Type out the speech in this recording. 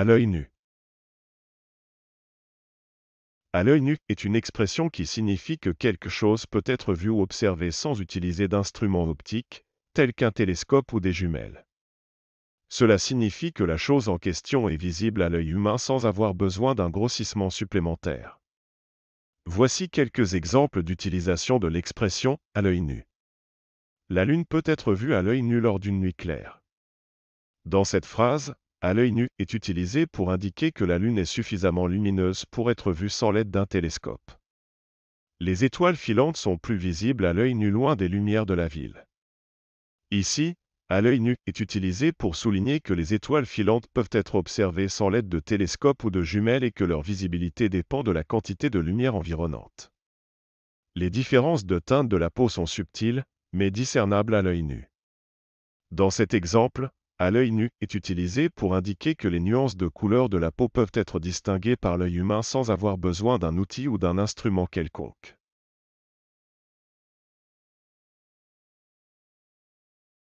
À l'œil nu. À l'œil nu est une expression qui signifie que quelque chose peut être vu ou observé sans utiliser d'instruments optiques, tels qu'un télescope ou des jumelles. Cela signifie que la chose en question est visible à l'œil humain sans avoir besoin d'un grossissement supplémentaire. Voici quelques exemples d'utilisation de l'expression à l'œil nu. La Lune peut être vue à l'œil nu lors d'une nuit claire. Dans cette phrase, à l'œil nu est utilisé pour indiquer que la Lune est suffisamment lumineuse pour être vue sans l'aide d'un télescope. Les étoiles filantes sont plus visibles à l'œil nu loin des lumières de la ville. Ici, à l'œil nu est utilisé pour souligner que les étoiles filantes peuvent être observées sans l'aide de télescopes ou de jumelles et que leur visibilité dépend de la quantité de lumière environnante. Les différences de teinte de la peau sont subtiles, mais discernables à l'œil nu. Dans cet exemple, à l'œil nu est utilisé pour indiquer que les nuances de couleur de la peau peuvent être distinguées par l'œil humain sans avoir besoin d'un outil ou d'un instrument quelconque.